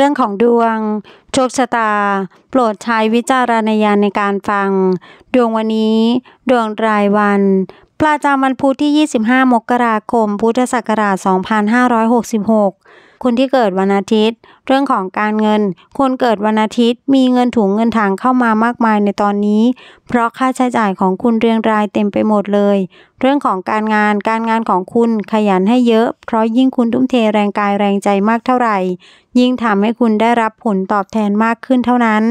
เรื่องของดวง โชคชะตา โปรดใช้วิจารณญาณในการฟัง ดวงวันนี้ ดวงรายวันปลาจาวันพุธที่ 25 มกราคม พุทธศักราช 2566คนที่เกิดวันอาทิตย์เรื่องของการเงินคนเกิดวันอาทิตย์ มีเงินถุงเงินถังเข้ามามากมายในตอนนี้ เพราะค่าใช้จ่ายของคุณเรียงรายเต็มไปหมดเลย เรื่องของการงาน การงานของคุณขยันให้เยอะเพราะยิ่งคุณทุ่มเทแรงกายแรงใจมากเท่าไหร่ ยิ่งทำให้คุณได้รับผลตอบแทนมากขึ้นเท่านั้น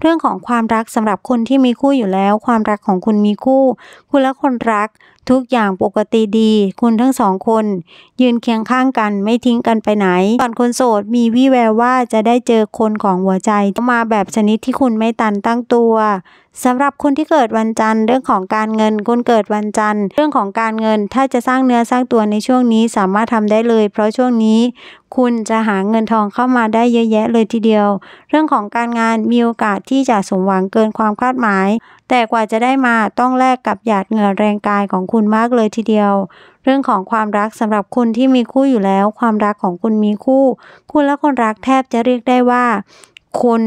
เรื่องของความรักสำหรับคนที่มีคู่อยู่แล้วความรักของคุณมีคู่ คุณและคนรักทุกอย่างปกติดี คุณทั้งสองคน ยืนเคียงข้างกันไม่ทิ้งกันไปไหนตอนคนโสดมีวี่แววว่าว่าจะได้เจอคนของหัวใจมาแบบชนิดที่คุณไม่ตันตั้งตัวสำหรับคนที่เกิดวันจันทร์เรื่องของการเงิน คุณเกิดวันจันทร์ เรื่องของการเงินถ้าจะสร้างเนื้อสร้างตัวในช่วงนี้สามารถทำได้เลยเพราะช่วงนี้ คุณจะหาเงินทองเข้ามาได้เยอะแยะเลยทีเดียว เรื่องของการงานมีโอกาสที่จะสมหวังเกินความคาดหมาย แต่กว่าจะได้มาต้องแลกกับหยาดเหงื่อแรงกายของคุณมากเลยทีเดียวเรื่องของความรักสำหรับคุณที่มีคู่อยู่แล้วความรักของคุณมีคู่ คุณและคนรักแทบจะเรียกได้ว่าคุณ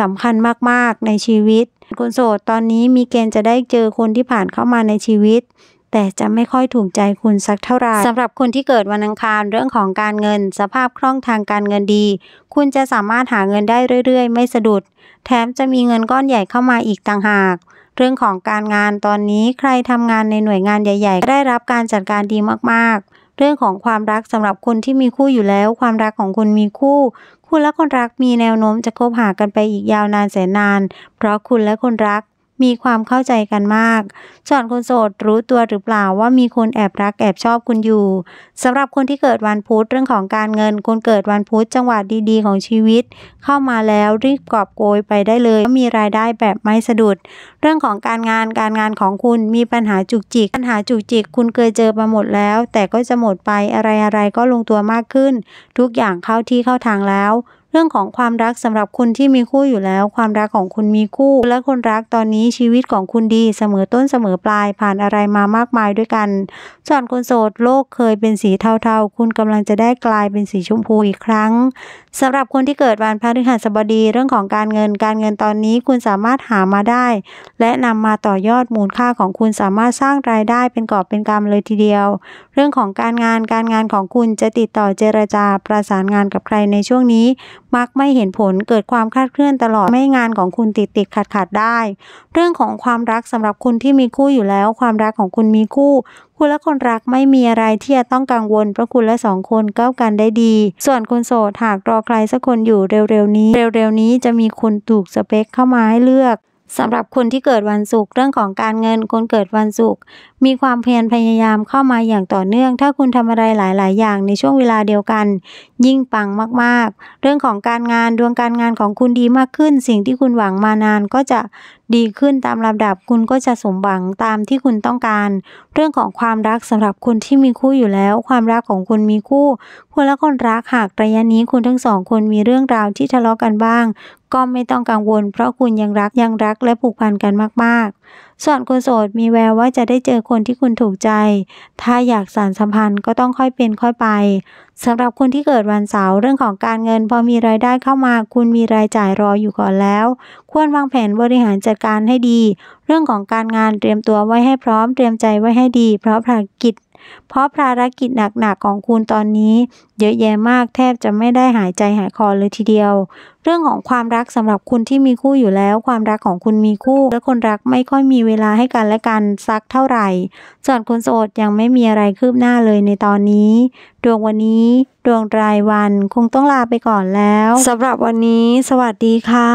สำคัญมากๆในชีวิต คนโสดตอนนี้มีเกณฑ์จะได้เจอคนที่ผ่านเข้ามาในชีวิต แต่จะไม่ค่อยถูกใจคุณสักเท่าไหร่สำหรับคนที่เกิดวันอังคารเรื่องของการเงิน สภาพคล่องทางการเงินดี คุณจะสามารถหาเงินได้เรื่อยๆ ไม่สะดุดแถมจะมีเงินก้อนใหญ่เข้ามาอีกต่างหากเรื่องของการงานตอนนี้ใครทำงานในหน่วยงานใหญ่ ๆ ได้รับการจัดการดีมากๆ เรื่องของความรักสำหรับคนที่มีคู่อยู่แล้ว ความรักของคุณมีคู่ คุณและคนรักมีแนวโน้มจะคบหากันไปอีกยาวนานแสนนาน เพราะคุณและคนรักมีความเข้าใจกันมาก ส่วนคนโสดรู้ตัวหรือเปล่าว่ามีคนแอบรักแอบชอบคุณอยู่ สำหรับคนที่เกิดวันพุธเรื่องของการเงินคนเกิดวันพุธจังหวะดีๆของชีวิต เข้ามาแล้วรีบกอบโกยไปได้เลยมีรายได้แบบไม่สะดุด เรื่องของการงานการงานของคุณมีปัญหาจุกจิกปัญหาจุกจิกคุณเคยเจอมาหมดแล้วแต่ก็จะหมดไปอะไรอะไรก็ลงตัวมากขึ้น ทุกอย่างเข้าที่เข้าทางแล้วรื่องของความรักสำหรับคุณที่มีคู่อยู่แล้ว ความรักของคุณมีคู่และคนรักตอนนี้ชีวิตของคุณดีเสมอต้นเสมอปลายผ่านอะไรมามากมายด้วยกัน ส่วนคนโสดโลกเคยเป็นสีเทาๆ คุณกำลังจะได้กลายเป็นสีชมพูอีกครั้ง สำหรับคนที่เกิดวันพฤหัสบดีเรื่องของการเงินการเงินตอนนี้คุณสามารถหามาได้ และนำมาต่อยอดมูลค่าของคุณสามารถสร้างรายได้เป็นกอบเป็นกำเลยทีเดียว เรื่องของการงานการงานของคุณจะติดต่อเจรจาประสานงานกับใครในช่วงนี้มักไม่เห็นผลเกิดความคลาดเคลื่อนตลอดไม่งานของคุณติดติดขัดขัดได้ เรื่องของความรักสำหรับคุณที่มีคู่อยู่แล้วความรักของคุณมีคู่ คุณและคนรักไม่มีอะไรที่จะต้องกังวลเพราะคุณและสองคนก้าวกันได้ดี ส่วนคนโสดหากรอใครสักคนอยู่เร็วๆนี้เร็วๆ นี้จะมีคนถูกสเปคเข้ามาให้เลือกสำหรับคนที่เกิดวันศุกร์เรื่องของการเงินคนเกิดวันศุกร์มีความเพียรพยายามเข้ามาอย่างต่อเนื่อง ถ้าคุณทำอะไรหลายๆ อย่างในช่วงเวลาเดียวกัน ยิ่งปังมากๆ เรื่องของการงานดวงการงานของคุณดีมากขึ้น สิ่งที่คุณหวังมานานก็จะดีขึ้นตามลำดับคุณก็จะสมหวังตามที่คุณต้องการ เรื่องของความรักสำหรับคนที่มีคู่อยู่แล้ว ความรักของคุณมีคู่คุณและคนรักหากระยะนี้คุณทั้งสองคนมีเรื่องราวที่ทะเลาะกันบ้าง ก็ไม่ต้องกังวล เพราะคุณยังรักยังรักและผูกพันกันมาก ๆส่วนคุณโสดมีแววว่าจะได้เจอคนที่คุณถูกใจ ถ้าอยากสานสัมพันธ์ก็ต้องค่อยเป็นค่อยไป สำหรับคนที่เกิดวันเสาร์เรื่องของการเงิน พอมีรายได้เข้ามา คุณมีรายจ่ายรออยู่ก่อนแล้ว ควรวางแผนบริหารจัดการให้ดี เรื่องของการงานเตรียมตัวไว้ให้พร้อมเตรียมใจไว้ให้ดี เพราะภารกิจเพราะภารกิจหนักๆของคุณตอนนี้ เยอะแยะมากแทบจะไม่ได้หายใจหายคอเลยทีเดียว เรื่องของความรักสำหรับคุณที่มีคู่อยู่แล้ว ความรักของคุณมีคู่ และคนรักไม่ค่อยมีเวลาให้กันและกันซักเท่าไหร่ ส่วนคนโสดยังไม่มีอะไรคืบหน้าเลยในตอนนี้ ดวงวันนี้ ดวงรายวันคงต้องลาไปก่อนแล้วสำหรับวันนี้ สวัสดีค่ะ